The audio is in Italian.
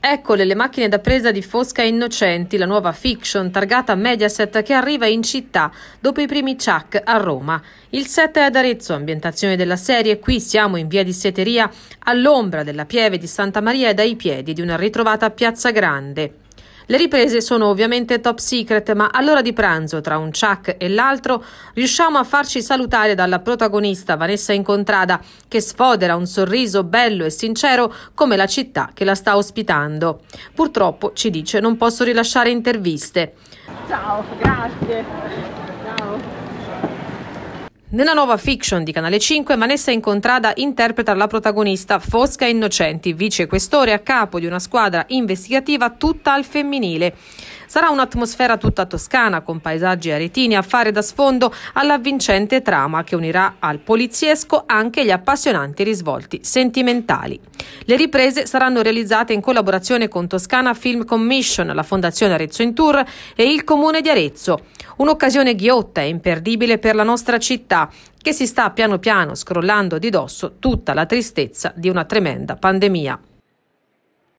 Eccole le macchine da presa di Fosca Innocenti, la nuova fiction targata Mediaset che arriva in città dopo i primi Chuck a Roma. Il set è ad Arezzo, ambientazione della serie, qui siamo in via di Seteria, all'ombra della pieve di Santa Maria e dai piedi di una ritrovata piazza grande. Le riprese sono ovviamente top secret, ma all'ora di pranzo, tra un ciak e l'altro, riusciamo a farci salutare dalla protagonista Vanessa Incontrada, che sfodera un sorriso bello e sincero come la città che la sta ospitando. Purtroppo, ci dice, non posso rilasciare interviste. Ciao, grazie. Ciao. Nella nuova fiction di Canale 5, Vanessa Incontrada interpreta la protagonista Fosca Innocenti, vicequestore a capo di una squadra investigativa tutta al femminile. Sarà un'atmosfera tutta toscana con paesaggi aretini a fare da sfondo all'avvincente trama che unirà al poliziesco anche gli appassionanti risvolti sentimentali. Le riprese saranno realizzate in collaborazione con Toscana Film Commission, la Fondazione Arezzo in Tour e il Comune di Arezzo. Un'occasione ghiotta e imperdibile per la nostra città, che si sta piano piano scrollando di dosso tutta la tristezza di una tremenda pandemia.